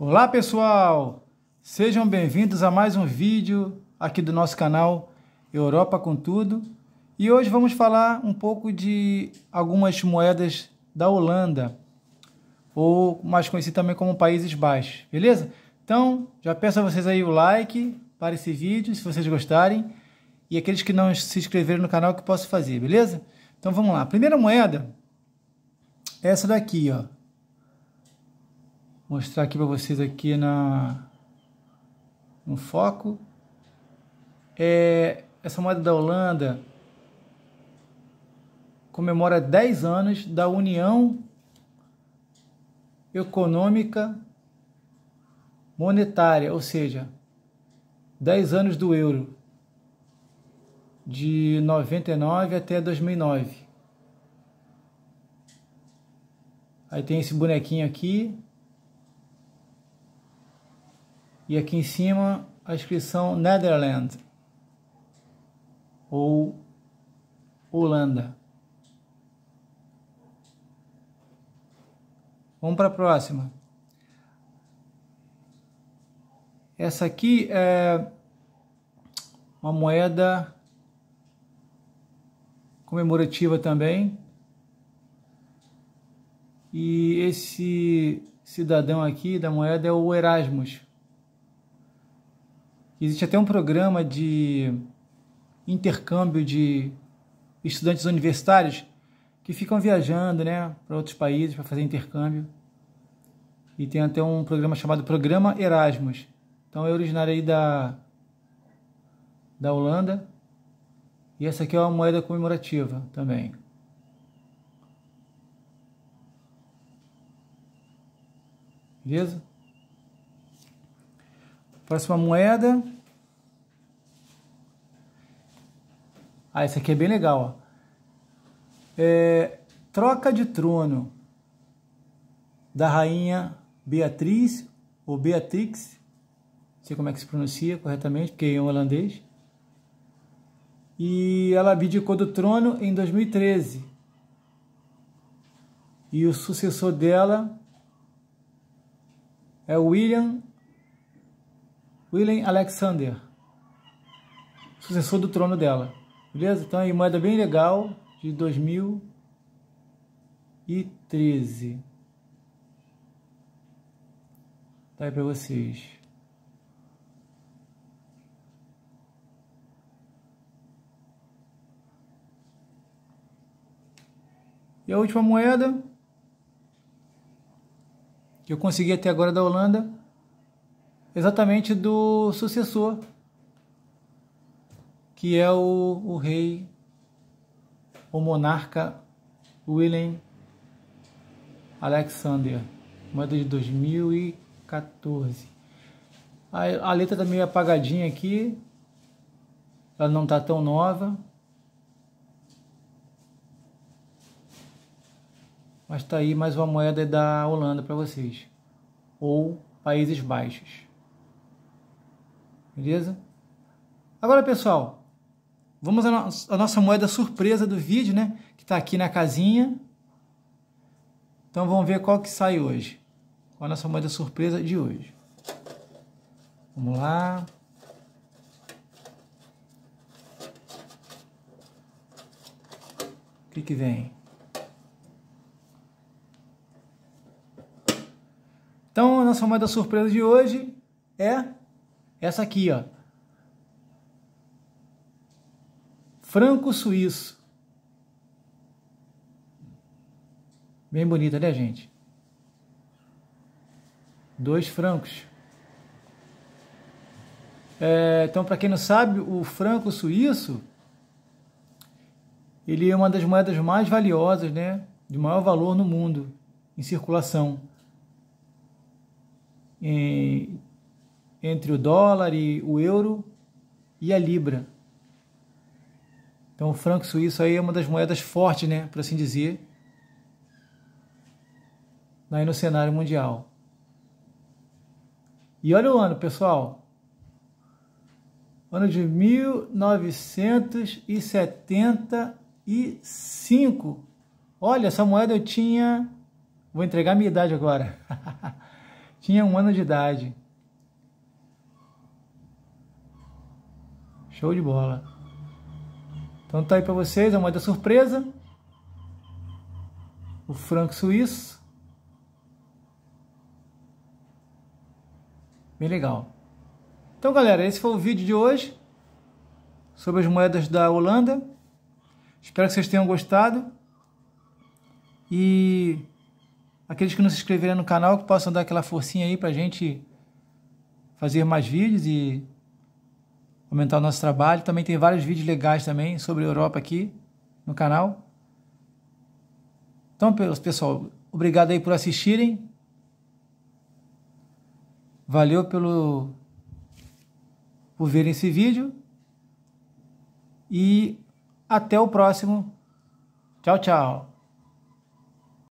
Olá pessoal, sejam bem-vindos a mais um vídeo aqui do nosso canal Europa com Tudo e hoje vamos falar um pouco de algumas moedas da Holanda ou mais conhecido também como Países Baixos, beleza? Então já peço a vocês aí o like para esse vídeo se vocês gostarem e aqueles que não se inscreveram no canal que posso fazer, beleza? Então vamos lá, primeira moeda é essa daqui ó, mostrar aqui para vocês aqui na no foco é essa moeda da Holanda comemora 10 anos da União Econômica Monetária, ou seja, 10 anos do euro de 99 até 2009. Aí tem esse bonequinho aqui, e aqui em cima a inscrição Netherlands ou Holanda. Vamos para a próxima. Essa aqui é uma moeda comemorativa também. E esse cidadão aqui da moeda é o Erasmus. Existe até um programa de intercâmbio de estudantes universitários que ficam viajando né, para outros países para fazer intercâmbio. E tem até um programa chamado Programa Erasmus. Então é originário aí da, da Holanda. E essa aqui é uma moeda comemorativa também. Beleza? Próxima moeda. Ah, esse aqui é bem legal. Ó. É, troca de trono da rainha Beatriz ou Beatrix. Não sei como é que se pronuncia corretamente, porque é um holandês. E ela abdicou do trono em 2013. E o sucessor dela é William William Alexander, sucessor do trono dela. Beleza? Então é uma moeda bem legal de 2013. Tá aí para vocês. E a última moeda que eu consegui até agora da Holanda exatamente do sucessor, que é o, o rei, o monarca William Alexander, moeda de 2014. A, a letra tá meio apagadinha aqui, ela não tá tão nova. Mas tá aí mais uma moeda da Holanda para vocês. Ou Países Baixos. Beleza? Agora, pessoal, vamos à, no à nossa moeda surpresa do vídeo, né? Que está aqui na casinha. Então vamos ver qual que sai hoje. Qual a nossa moeda surpresa de hoje. Vamos lá. O que, que vem? Então a nossa moeda surpresa de hoje é essa aqui, ó. Franco suíço. Bem bonita, né, gente? Dois francos. É, então, para quem não sabe, o franco suíço ele é uma das moedas mais valiosas, né, de maior valor no mundo em circulação. Em, entre o dólar e o euro e a libra. Então o franco suíço aí é uma das moedas fortes, né, por assim dizer, aí no cenário mundial. E olha o ano, pessoal. Ano de 1975. Olha, essa moeda eu tinha. Vou entregar a minha idade agora. tinha um ano de idade. Show de bola. Então tá aí para vocês, é uma surpresa. O franco suíço. Bem legal. Então galera, esse foi o vídeo de hoje sobre as moedas da Holanda. Espero que vocês tenham gostado. E aqueles que não se inscreveram no canal, que possam dar aquela forcinha aí pra gente fazer mais vídeos e aumentar o nosso trabalho. Também tem vários vídeos legais também sobre a Europa aqui no canal. Então, pessoal, obrigado aí por assistirem. Valeu pelo por verem esse vídeo. E até o próximo. Tchau, tchau.